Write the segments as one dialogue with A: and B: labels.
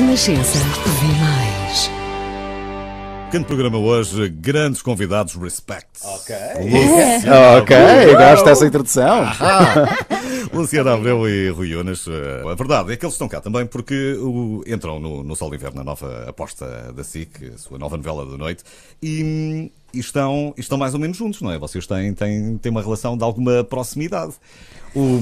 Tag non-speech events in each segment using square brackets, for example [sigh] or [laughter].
A: Renascença, vi
B: mais. Pequeno programa hoje, grandes convidados, respect. Ok. Ok, gosto dessa introdução. Ah, Luciana Abreu e Rui Unas. Eh, a verdade é que eles estão cá também porque entram no, no Sol de Inverno, a nova aposta da SIC, a sua nova novela da noite, e, e estão, estão mais ou menos juntos, não é? Vocês têm, têm, têm uma relação de alguma proximidade. O...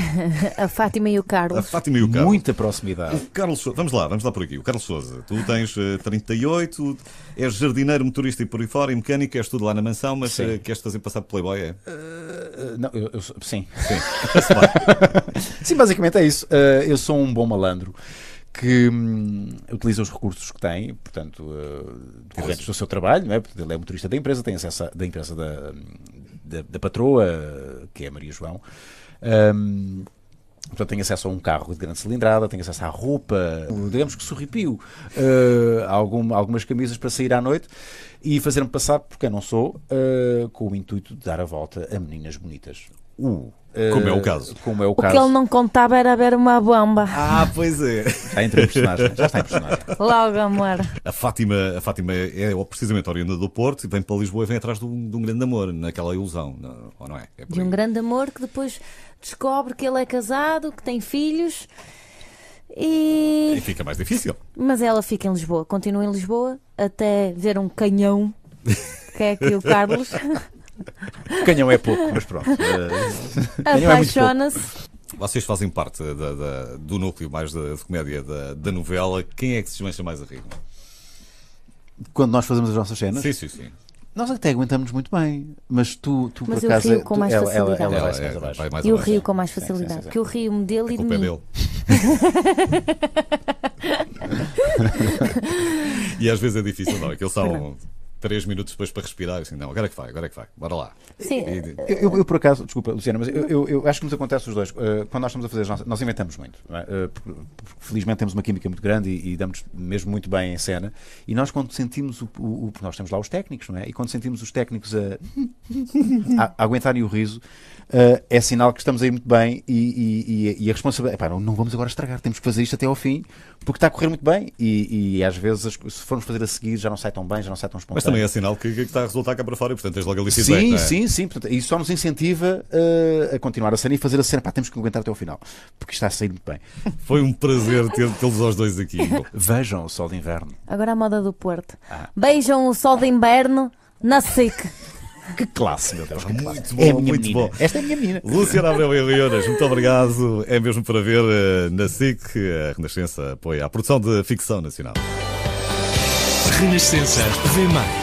B: [laughs] A Fátima e o Carlos. A Fátima e o Carlos. Muita proximidade. O Carlos, vamos lá, vamos lá por aqui. O Carlos Souza, tu tens 38, eh, és jardineiro, motorista e por aí fora, e mecânico, és tudo lá na mansão, mas Sim. Eh, queres fazer passar por playboy, é? Uh...
A: Eh, não, eu, eu, sim. Sim. [laughs] sim, basicamente é isso. Uh, eu sou um bom malandro que hum, utiliza os recursos que tem, portanto, uh, eh, decorrentes do seu trabalho, não é? Porque ele é motorista da empresa, tem acesso à, da empresa da, hum, da, da, patroa, que é a Maria João. Um, Portanto, tem acesso a um carro de grande cilindrada, tem acesso à roupa, digamos que sorripio, uh, algum, algumas camisas para sair à noite e fazer-me passar, porque eu não sou, uh, com o intuito de dar a volta a meninas bonitas. Como é o eh, caso. Como é o, o caso. que
B: ele não contava era ver uma bomba. Ah, pois é. Já entra em personagem. Já está em personagem. Logo, amor. A Fátima, a Fátima é, é precisamente oriunda do Porto e vem para Lisboa e vem atrás de um, de um grande amor, naquela ilusão, ou não é? é de um grande amor que depois descobre que ele é casado, que tem filhos e. E fica mais difícil. Mas ela fica em Lisboa, continua em Lisboa até ver um canhão, que é aqui o Carlos. [laughs] [laughs] Canhão é pouco, mas pronto. Eh, [laughs] é Apaixona-se. É vocês fazem parte da, da, do núcleo mais da, de comédia da, da novela. Quem é que se desmancha mais a rir?
A: Quando nós fazemos as nossas cenas? Sim, sim, sim. Nós até aguentamos muito bem, mas tu, tu mas por acaso. Mas é é eu rio com mais facilidade. Ela, ela, ela, ela é, eu rio com mais facilidade, sim, sim, sim, porque eu rio-me dele é e de mim. Dele.
B: [laughs] e às vezes é difícil, não é? Que eles são três minutos depois para respirar, assim, não, agora é que vai, agora é que vai, bora lá. Sim. E, eu, eu,
A: por acaso, desculpa, Luciana, mas eu, eu, eu, acho que nos acontece os dois. Eh, quando nós estamos a fazer, nós, nós inventamos muito, é? Eh, porque, felizmente temos uma química muito grande e, e damos mesmo muito bem em cena. E nós, quando sentimos o, o, o, Nós temos lá os técnicos, não é? E quando sentimos os técnicos a, a, a aguentarem o riso, Uh, é sinal que estamos aí muito bem e, e, e a responsabilidade. Não, não, vamos agora estragar, temos que fazer isto até ao fim, porque está a correr muito bem e, e às vezes se formos fazer a seguir já não sai tão bem, já não sai tão espontâneo. Mas também é
B: sinal que, que está a resultar cá para fora e, portanto, tens logo ali feedback. Sim, é? sim,
A: sim. Portanto, isso só nos incentiva uh, a continuar a cena e fazer a cena. Pá, temos que aguentar até ao final, porque está a sair muito bem. [laughs] Foi um prazer tê-los aos dois aqui. [laughs] Vejam o sol de inverno.
B: Agora a moda do Porto. Ah. Beijam o sol de inverno na SIC. [laughs] Que classe, meu Deus, muito Bom, é muito menina. bom. Esta é a minha mina. Luciana Abreu e Leonas, muito obrigado. É mesmo para ver eh, na SIC. Eh, a Renascença apoia a produção de ficção nacional. Renascença, vem mais.